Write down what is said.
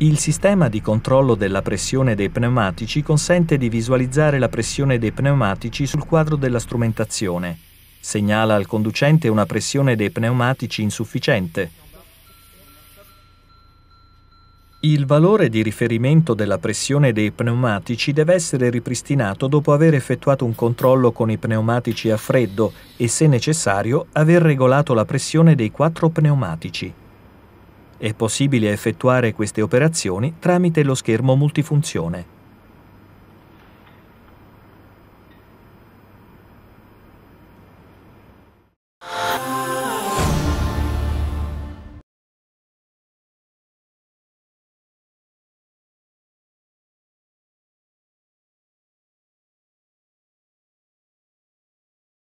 Il sistema di controllo della pressione dei pneumatici consente di visualizzare la pressione dei pneumatici sul quadro della strumentazione. Segnala al conducente una pressione dei pneumatici insufficiente. Il valore di riferimento della pressione dei pneumatici deve essere ripristinato dopo aver effettuato un controllo con i pneumatici a freddo e, se necessario, aver regolato la pressione dei quattro pneumatici. È possibile effettuare queste operazioni tramite lo schermo multifunzione.